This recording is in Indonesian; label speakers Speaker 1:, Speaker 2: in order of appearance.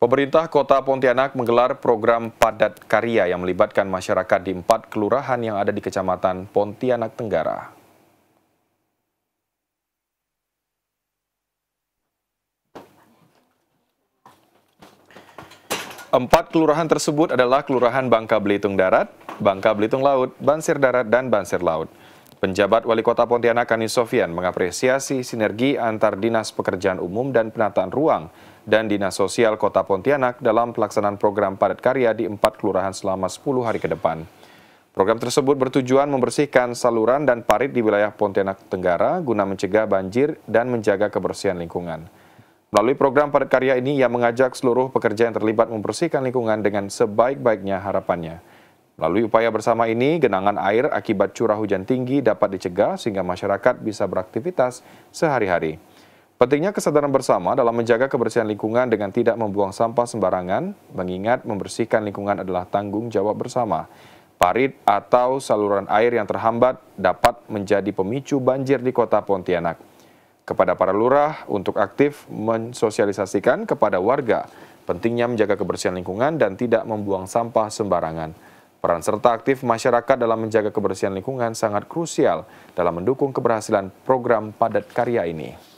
Speaker 1: Pemerintah Kota Pontianak menggelar program padat karya yang melibatkan masyarakat di empat kelurahan yang ada di Kecamatan Pontianak Tenggara. Empat kelurahan tersebut adalah Kelurahan Bangka Belitung Darat, Bangka Belitung Laut, Bansir Darat, dan Bansir Laut. Penjabat Wali Kota Pontianak Anis Sofian mengapresiasi sinergi antar Dinas Pekerjaan Umum dan Penataan Ruang dan Dinas Sosial Kota Pontianak dalam pelaksanaan program padat karya di empat kelurahan selama 10 hari ke depan. Program tersebut bertujuan membersihkan saluran dan parit di wilayah Pontianak Tenggara guna mencegah banjir dan menjaga kebersihan lingkungan. Melalui program padat karya ini, ia mengajak seluruh pekerja yang terlibat membersihkan lingkungan dengan sebaik-baiknya harapannya. Melalui upaya bersama ini, genangan air akibat curah hujan tinggi dapat dicegah sehingga masyarakat bisa beraktivitas sehari-hari. Pentingnya kesadaran bersama dalam menjaga kebersihan lingkungan dengan tidak membuang sampah sembarangan, mengingat membersihkan lingkungan adalah tanggung jawab bersama. Parit atau saluran air yang terhambat dapat menjadi pemicu banjir di kota Pontianak. Kepada para lurah untuk aktif mensosialisasikan kepada warga pentingnya menjaga kebersihan lingkungan dan tidak membuang sampah sembarangan. Peran serta aktif masyarakat dalam menjaga kebersihan lingkungan sangat krusial dalam mendukung keberhasilan program padat karya ini.